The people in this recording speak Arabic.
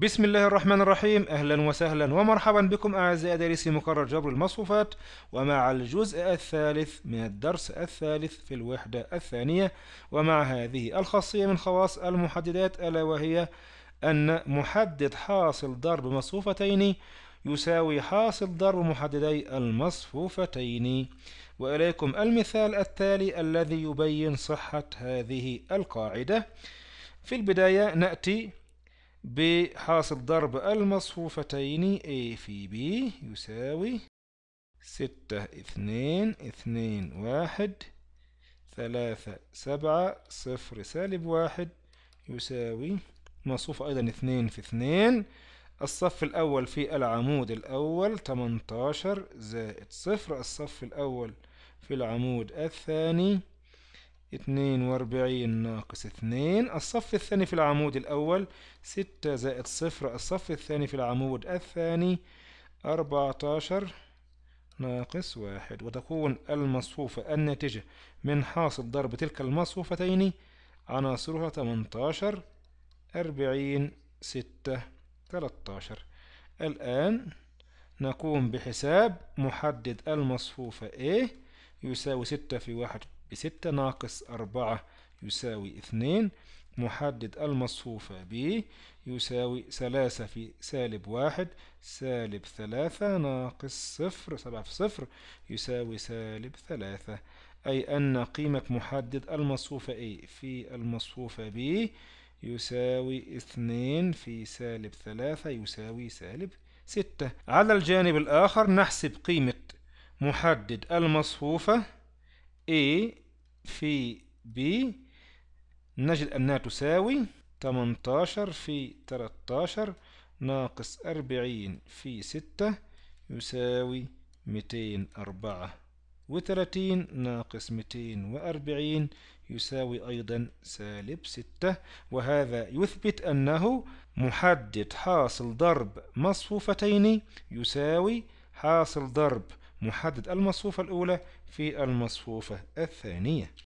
بسم الله الرحمن الرحيم أهلا وسهلا ومرحبا بكم أعزائي دارسي مقرر جبر المصفوفات ومع الجزء الثالث من الدرس الثالث في الوحدة الثانية ومع هذه الخاصية من خواص المحددات ألا وهي أن محدد حاصل ضرب مصفوفتين يساوي حاصل ضرب محددي المصفوفتين وإليكم المثال التالي الذي يبين صحة هذه القاعدة في البداية نأتي ب حاصل ضرب المصفوفتين A في B يساوي ستة اثنين اثنين واحد ثلاثة سبعة صفر سالب واحد يساوي مصفوفة أيضا اثنين في اثنين الصف الأول في العمود الأول تمنتاشر زائد صفر الصف الأول في العمود الثاني اتنين واربعين ناقص اتنين الصف الثاني في العمود الأول ستة زائد صفر الصف الثاني في العمود الثاني أربعتاشر ناقص واحد وتكون المصفوفة الناتجة من حاصل ضرب تلك المصفوفتين عناصرها تمنتاشر أربعين ستة تلتاشر الآن نقوم بحساب محدد المصفوفة A يساوي ستة في واحد بستة ناقص أربعة يساوي اثنين محدد المصفوفة ب يساوي ثلاثة في سالب واحد سالب ثلاثة ناقص صفر سبعة في صفر يساوي سالب ثلاثة أي أن قيمة محدد المصفوفة A في المصفوفة B يساوي اثنين في سالب ثلاثة يساوي سالب ستة على الجانب الآخر نحسب قيمة محدد المصفوفة A في B نجد أنها تساوي 18 في 13 ناقص 40 في 6 يساوي 234 ناقص 240 يساوي أيضا سالب 6 وهذا يثبت أنه محدد حاصل ضرب مصفوفتين يساوي حاصل ضرب محدد المصفوفة الأولى في المصفوفة الثانية